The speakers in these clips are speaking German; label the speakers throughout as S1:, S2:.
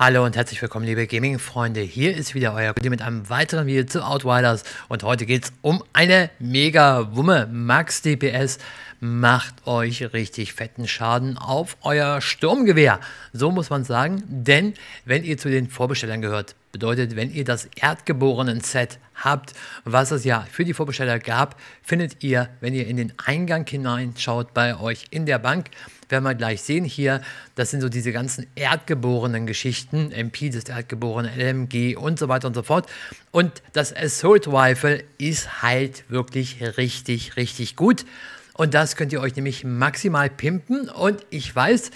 S1: Hallo und herzlich willkommen, liebe Gaming-Freunde. Hier ist wieder euer Gudi mit einem weiteren Video zu Outriders. Und heute geht es um eine mega Wumme. Max DPS macht euch richtig fetten Schaden auf euer Sturmgewehr. So muss man sagen, denn wenn ihr zu den Vorbestellern gehört, bedeutet, wenn ihr das Erdgeborenen-Set habt, was es ja für die Vorbesteller gab, findet ihr, wenn ihr in den Eingang hineinschaut bei euch in der Bank, werden wir gleich sehen hier, das sind so diese ganzen erdgeborenen Geschichten, MP des Erdgeborenen, LMG und so weiter und so fort. Und das Assault Rifle ist halt wirklich richtig, richtig gut. Und das könnt ihr euch nämlich maximal pimpen. Und ich weiß,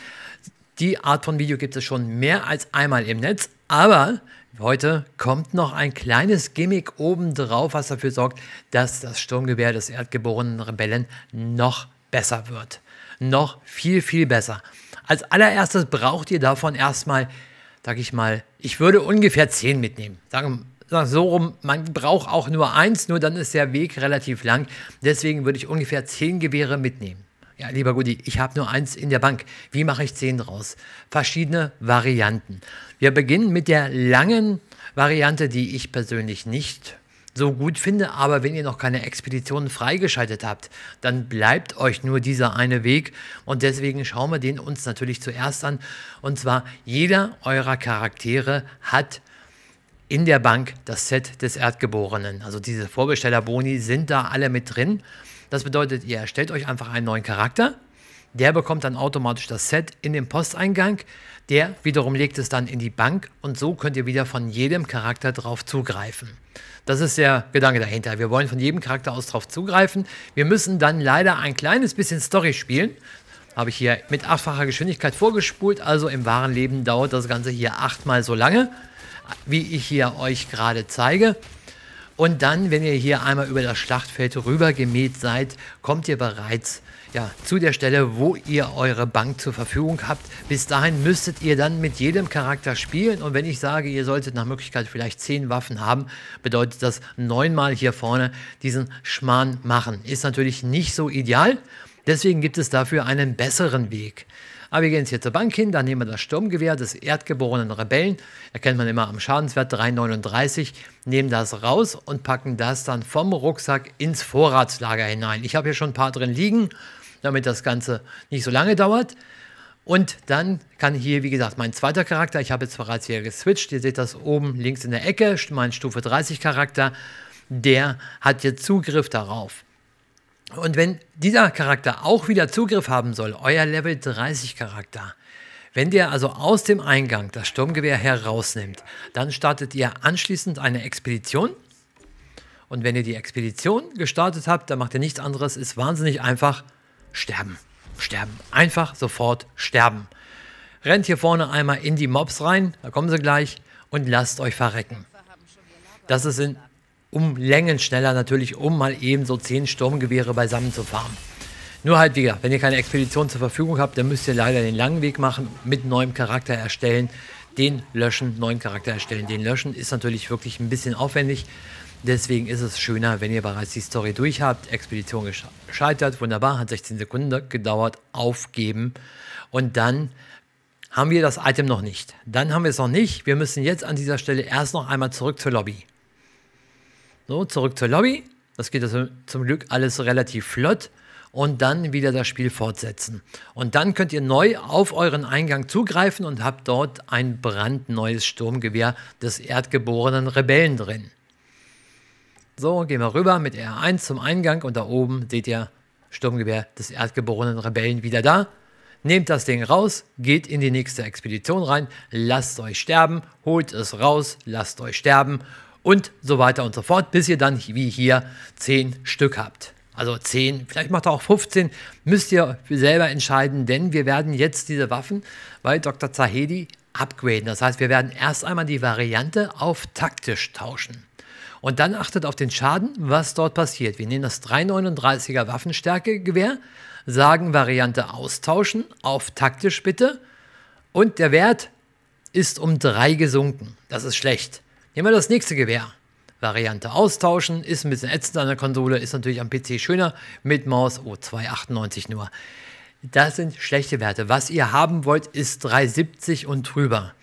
S1: die Art von Video gibt es schon mehr als einmal im Netz. Aber Heute kommt noch ein kleines Gimmick obendrauf, was dafür sorgt, dass das Sturmgewehr des erdgeborenen Rebellen noch besser wird. Noch viel, viel besser. Als allererstes braucht ihr davon erstmal, sag ich mal, ich würde ungefähr 10 mitnehmen. Sagen wir mal so rum, man braucht auch nur eins, nur dann ist der Weg relativ lang. Deswegen würde ich ungefähr zehn Gewehre mitnehmen. Ja, lieber Gudi, ich habe nur eins in der Bank. Wie mache ich zehn draus? Verschiedene Varianten. Wir beginnen mit der langen Variante, die ich persönlich nicht so gut finde, aber wenn ihr noch keine Expeditionen freigeschaltet habt, dann bleibt euch nur dieser eine Weg und deswegen schauen wir den uns natürlich zuerst an und zwar jeder eurer Charaktere hat in der Bank das Set des Erdgeborenen. Also diese Vorbestellerboni sind da alle mit drin. Das bedeutet, ihr erstellt euch einfach einen neuen Charakter. Der bekommt dann automatisch das Set in den Posteingang. Der wiederum legt es dann in die Bank und so könnt ihr wieder von jedem Charakter drauf zugreifen. Das ist der Gedanke dahinter. Wir wollen von jedem Charakter aus drauf zugreifen. Wir müssen dann leider ein kleines bisschen Story spielen. Habe ich hier mit achtfacher Geschwindigkeit vorgespult, also im wahren Leben dauert das Ganze hier achtmal so lange wie ich hier euch gerade zeige. Und dann, wenn ihr hier einmal über das Schlachtfeld rübergemäht seid, kommt ihr bereits ja, zu der Stelle, wo ihr eure Bank zur Verfügung habt. Bis dahin müsstet ihr dann mit jedem Charakter spielen. Und wenn ich sage, ihr solltet nach Möglichkeit vielleicht zehn Waffen haben, bedeutet das neunmal hier vorne diesen Schmarrn machen. Ist natürlich nicht so ideal. Deswegen gibt es dafür einen besseren Weg. Aber wir gehen jetzt hier zur Bank hin, da nehmen wir das Sturmgewehr des erdgeborenen Rebellen, erkennt man immer am Schadenswert 339, nehmen das raus und packen das dann vom Rucksack ins Vorratslager hinein. Ich habe hier schon ein paar drin liegen, damit das Ganze nicht so lange dauert. Und dann kann hier, wie gesagt, mein zweiter Charakter, ich habe jetzt bereits hier geswitcht, ihr seht das oben links in der Ecke, mein Stufe 30 Charakter, der hat jetzt Zugriff darauf. Und wenn dieser Charakter auch wieder Zugriff haben soll, euer Level 30 Charakter, wenn ihr also aus dem Eingang das Sturmgewehr herausnimmt, dann startet ihr anschließend eine Expedition. Und wenn ihr die Expedition gestartet habt, dann macht ihr nichts anderes, ist wahnsinnig einfach sterben. Sterben. Einfach sofort sterben. Rennt hier vorne einmal in die Mobs rein, da kommen sie gleich, und lasst euch verrecken. Das ist in um Längen schneller natürlich, um mal eben so zehn Sturmgewehre beisammen zu fahren. Nur halt wieder, wenn ihr keine Expedition zur Verfügung habt, dann müsst ihr leider den langen Weg machen, mit neuem Charakter erstellen, den löschen, neuen Charakter erstellen, den löschen, ist natürlich wirklich ein bisschen aufwendig. Deswegen ist es schöner, wenn ihr bereits die Story durch habt, Expedition gescheitert, wunderbar, hat 16 Sekunden gedauert, aufgeben und dann haben wir das Item noch nicht. Dann haben wir es noch nicht, wir müssen jetzt an dieser Stelle erst noch einmal zurück zur Lobby. So, zurück zur Lobby. Das geht also zum Glück alles relativ flott. Und dann wieder das Spiel fortsetzen. Und dann könnt ihr neu auf euren Eingang zugreifen und habt dort ein brandneues Sturmgewehr des erdgeborenen Rebellen drin. So, gehen wir rüber mit R1 zum Eingang und da oben seht ihr Sturmgewehr des erdgeborenen Rebellen wieder da. Nehmt das Ding raus, geht in die nächste Expedition rein, lasst euch sterben, holt es raus, lasst euch sterben und so weiter und so fort, bis ihr dann wie hier 10 Stück habt. Also 10, vielleicht macht er auch 15, müsst ihr selber entscheiden, denn wir werden jetzt diese Waffen bei Dr. Zahedi upgraden. Das heißt, wir werden erst einmal die Variante auf taktisch tauschen. Und dann achtet auf den Schaden, was dort passiert. Wir nehmen das 339er Waffenstärkegewehr, sagen Variante austauschen, auf taktisch bitte. Und der Wert ist um 3 gesunken. Das ist schlecht. Nehmen wir das nächste Gewehr. Variante austauschen, ist ein bisschen ätzend an der Konsole, ist natürlich am PC schöner mit Maus O298 nur. Das sind schlechte Werte. Was ihr haben wollt, ist 370 und drüber.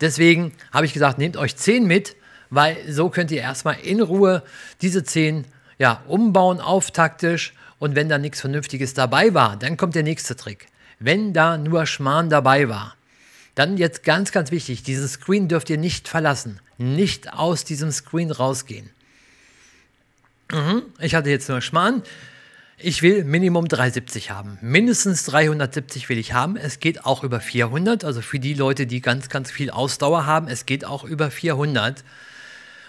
S1: Deswegen habe ich gesagt, nehmt euch 10 mit, weil so könnt ihr erstmal in Ruhe diese 10 ja, umbauen taktisch. und wenn da nichts Vernünftiges dabei war, dann kommt der nächste Trick. Wenn da nur Schmarrn dabei war, dann jetzt ganz, ganz wichtig, diesen Screen dürft ihr nicht verlassen nicht aus diesem Screen rausgehen. Mhm. Ich hatte jetzt nur Schmarrn. Ich will Minimum 370 haben. Mindestens 370 will ich haben. Es geht auch über 400. Also für die Leute, die ganz, ganz viel Ausdauer haben, es geht auch über 400.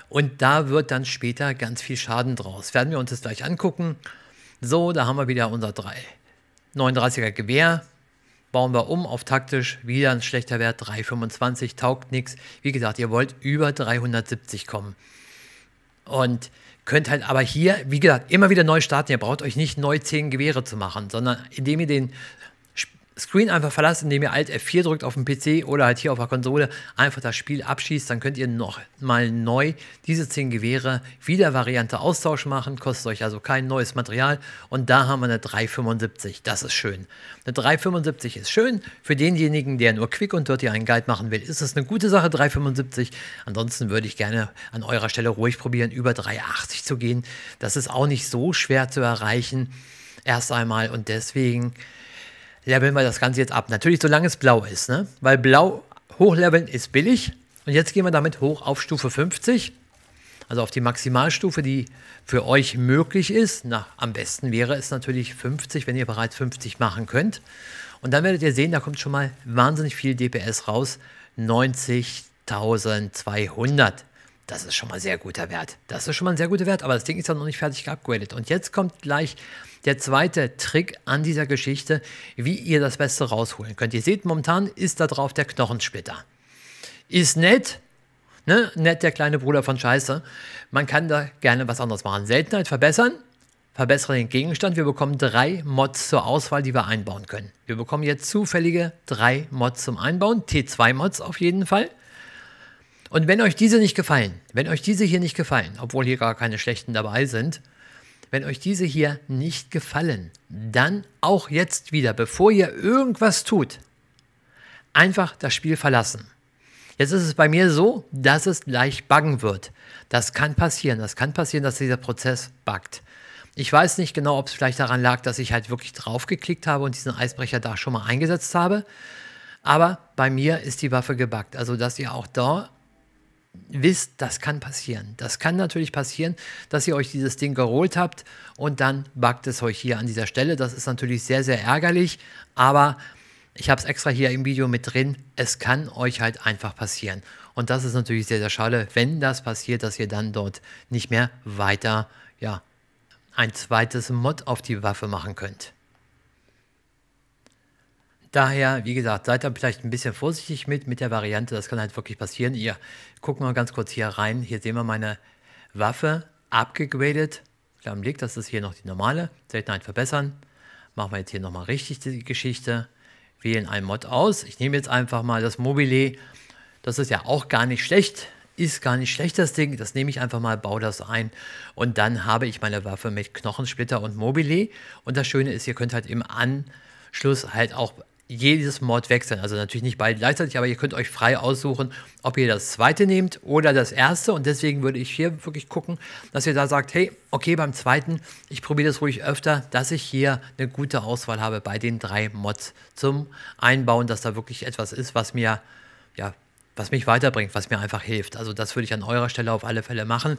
S1: Und da wird dann später ganz viel Schaden draus. Werden wir uns das gleich angucken. So, da haben wir wieder unser 3. 39er Gewehr bauen wir um auf taktisch, wieder ein schlechter Wert, 325 taugt nichts. Wie gesagt, ihr wollt über 370 kommen. Und könnt halt aber hier, wie gesagt, immer wieder neu starten. Ihr braucht euch nicht neu 10 Gewehre zu machen, sondern indem ihr den Screen einfach verlasst, indem ihr Alt F4 drückt auf dem PC oder halt hier auf der Konsole einfach das Spiel abschießt, dann könnt ihr noch mal neu diese 10 Gewehre wieder Variante Austausch machen, kostet euch also kein neues Material und da haben wir eine 375, das ist schön. Eine 375 ist schön, für denjenigen, der nur Quick und Dirty einen Guide machen will, ist es eine gute Sache, 375. Ansonsten würde ich gerne an eurer Stelle ruhig probieren, über 380 zu gehen. Das ist auch nicht so schwer zu erreichen, erst einmal und deswegen leveln wir das Ganze jetzt ab. Natürlich, solange es blau ist, ne? weil blau hochleveln ist billig. Und jetzt gehen wir damit hoch auf Stufe 50, also auf die Maximalstufe, die für euch möglich ist. Na, am besten wäre es natürlich 50, wenn ihr bereits 50 machen könnt. Und dann werdet ihr sehen, da kommt schon mal wahnsinnig viel DPS raus. 90.200. Das ist schon mal sehr guter Wert. Das ist schon mal ein sehr guter Wert, aber das Ding ist ja noch nicht fertig geupgradet. Und jetzt kommt gleich der zweite Trick an dieser Geschichte, wie ihr das Beste rausholen könnt. Ihr seht, momentan ist da drauf der Knochensplitter. Ist nett, ne? nett der kleine Bruder von Scheiße. Man kann da gerne was anderes machen. Seltenheit verbessern, verbessere den Gegenstand. Wir bekommen drei Mods zur Auswahl, die wir einbauen können. Wir bekommen jetzt zufällige drei Mods zum Einbauen, T2-Mods auf jeden Fall. Und wenn euch diese nicht gefallen, wenn euch diese hier nicht gefallen, obwohl hier gar keine schlechten dabei sind, wenn euch diese hier nicht gefallen, dann auch jetzt wieder, bevor ihr irgendwas tut, einfach das Spiel verlassen. Jetzt ist es bei mir so, dass es gleich buggen wird. Das kann passieren. Das kann passieren, dass dieser Prozess buggt. Ich weiß nicht genau, ob es vielleicht daran lag, dass ich halt wirklich draufgeklickt habe und diesen Eisbrecher da schon mal eingesetzt habe. Aber bei mir ist die Waffe gebuggt. Also, dass ihr auch da wisst, das kann passieren. Das kann natürlich passieren, dass ihr euch dieses Ding geholt habt und dann backt es euch hier an dieser Stelle. Das ist natürlich sehr, sehr ärgerlich, aber ich habe es extra hier im Video mit drin. Es kann euch halt einfach passieren. Und das ist natürlich sehr, sehr schade, wenn das passiert, dass ihr dann dort nicht mehr weiter, ja, ein zweites Mod auf die Waffe machen könnt. Daher, wie gesagt, seid da vielleicht ein bisschen vorsichtig mit, mit der Variante. Das kann halt wirklich passieren. Ihr guckt mal ganz kurz hier rein. Hier sehen wir meine Waffe abgegradet. Klar im Blick, das ist hier noch die normale. Seltenheit verbessern. Machen wir jetzt hier nochmal richtig die Geschichte. Wählen einen Mod aus. Ich nehme jetzt einfach mal das Mobile. Das ist ja auch gar nicht schlecht. Ist gar nicht schlecht, das Ding. Das nehme ich einfach mal, baue das ein. Und dann habe ich meine Waffe mit Knochensplitter und Mobile. Und das Schöne ist, ihr könnt halt im Anschluss halt auch jedes Mod wechseln. Also natürlich nicht beide gleichzeitig, aber ihr könnt euch frei aussuchen, ob ihr das zweite nehmt oder das erste. Und deswegen würde ich hier wirklich gucken, dass ihr da sagt, hey, okay, beim zweiten, ich probiere das ruhig öfter, dass ich hier eine gute Auswahl habe bei den drei Mods zum Einbauen, dass da wirklich etwas ist, was mir, ja, was mich weiterbringt, was mir einfach hilft. Also das würde ich an eurer Stelle auf alle Fälle machen.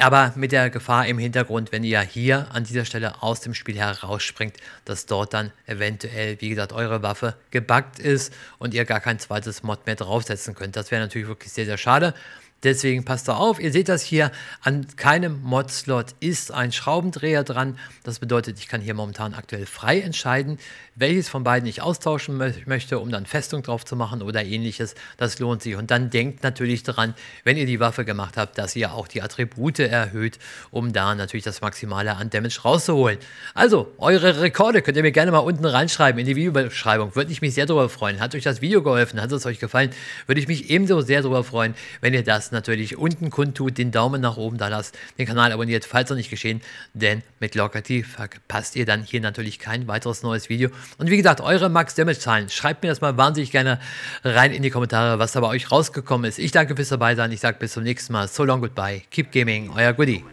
S1: Aber mit der Gefahr im Hintergrund, wenn ihr hier an dieser Stelle aus dem Spiel herausspringt, dass dort dann eventuell, wie gesagt, eure Waffe gebackt ist und ihr gar kein zweites Mod mehr draufsetzen könnt. Das wäre natürlich wirklich sehr, sehr schade. Deswegen passt da auf. Ihr seht das hier, an keinem Mod-Slot ist ein Schraubendreher dran. Das bedeutet, ich kann hier momentan aktuell frei entscheiden, welches von beiden ich austauschen mö möchte, um dann Festung drauf zu machen oder ähnliches. Das lohnt sich. Und dann denkt natürlich daran, wenn ihr die Waffe gemacht habt, dass ihr auch die Attribute erhöht, um da natürlich das Maximale an Damage rauszuholen. Also, eure Rekorde könnt ihr mir gerne mal unten reinschreiben in die Videobeschreibung. Würde ich mich sehr darüber freuen. Hat euch das Video geholfen? Hat es euch gefallen? Würde ich mich ebenso sehr darüber freuen, wenn ihr das natürlich unten kundtut, den Daumen nach oben da lasst, den Kanal abonniert, falls noch nicht geschehen, denn mit Lockerty verpasst ihr dann hier natürlich kein weiteres neues Video. Und wie gesagt, eure Max-Damage-Zahlen, schreibt mir das mal wahnsinnig gerne rein in die Kommentare, was da bei euch rausgekommen ist. Ich danke fürs dabei sein, ich sage bis zum nächsten Mal. So long, goodbye, keep gaming, euer Goodie.